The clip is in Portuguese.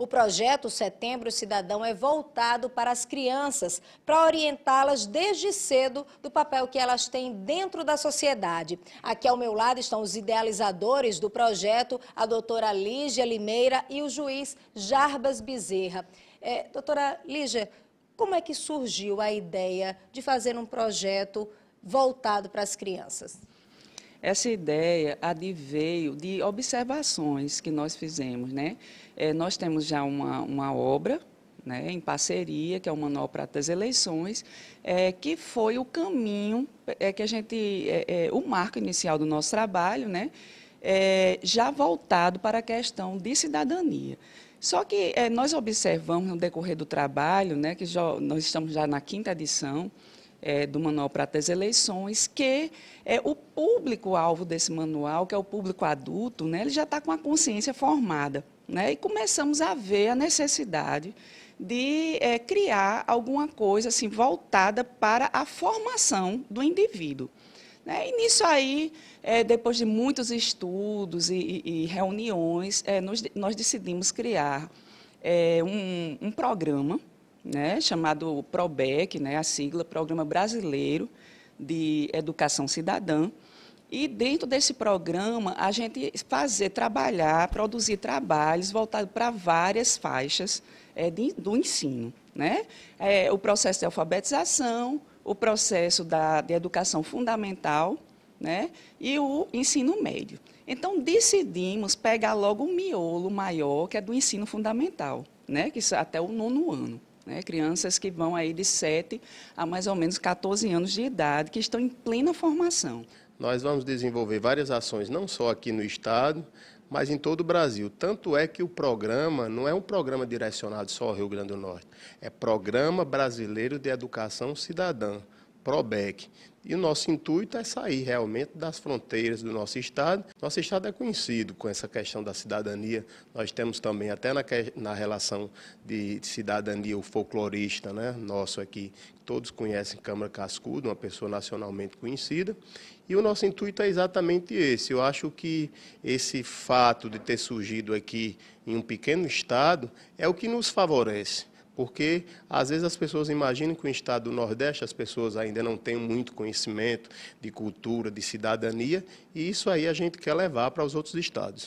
O projeto Setembro Cidadão é voltado para as crianças, para orientá-las desde cedo do papel que elas têm dentro da sociedade. Aqui ao meu lado estão os idealizadores do projeto, a doutora Lígia Limeira e o juiz Jarbas Bezerra. É, doutora Lígia, como é que surgiu a ideia de fazer um projeto voltado para as crianças? Essa ideia adveio de observações que nós fizemos. Né? É, nós temos já uma, uma obra né, em parceria, que é o Manual para as Eleições, é, que foi o caminho é, que a gente, é, é o marco inicial do nosso trabalho, né, é, já voltado para a questão de cidadania. Só que é, nós observamos no decorrer do trabalho, né, que já, nós estamos já na quinta edição, é, do Manual para as Eleições, que é, o público-alvo desse manual, que é o público adulto, né, ele já está com a consciência formada. Né, e começamos a ver a necessidade de é, criar alguma coisa assim, voltada para a formação do indivíduo. Né? E nisso aí, é, depois de muitos estudos e, e reuniões, é, nós, nós, decidimos criar é, um, um, programa né, chamado PROBEC, né, a sigla Programa Brasileiro de Educação Cidadã. E dentro desse programa, a gente fazer, trabalhar, produzir trabalhos voltados para várias faixas é, de, do ensino. Né? É, o processo de alfabetização, o processo da, de educação fundamental né? e o ensino médio. Então, decidimos pegar logo um miolo maior, que é do ensino fundamental, né? que é até o nono ano né? crianças que vão aí de 7 a mais ou menos 14 anos de idade, que estão em plena formação. Nós vamos desenvolver várias ações, não só aqui no Estado, mas em todo o Brasil. Tanto é que o programa não é um programa direcionado só ao Rio Grande do Norte, é Programa Brasileiro de Educação Cidadã. PROBEC. E o nosso intuito é sair realmente das fronteiras do nosso Estado. Nosso Estado é conhecido com essa questão da cidadania. Nós temos também, até na, na relação de, cidadania, o folclorista né, nosso aqui, todos conhecem Câmara Cascudo, uma pessoa nacionalmente conhecida. E o nosso intuito é exatamente esse. Eu acho que esse fato de ter surgido aqui em um pequeno Estado é o que nos favorece porque às vezes as pessoas imaginam que o estado do Nordeste as pessoas ainda não têm muito conhecimento de cultura, de cidadania, e isso aí a gente quer levar para os outros estados.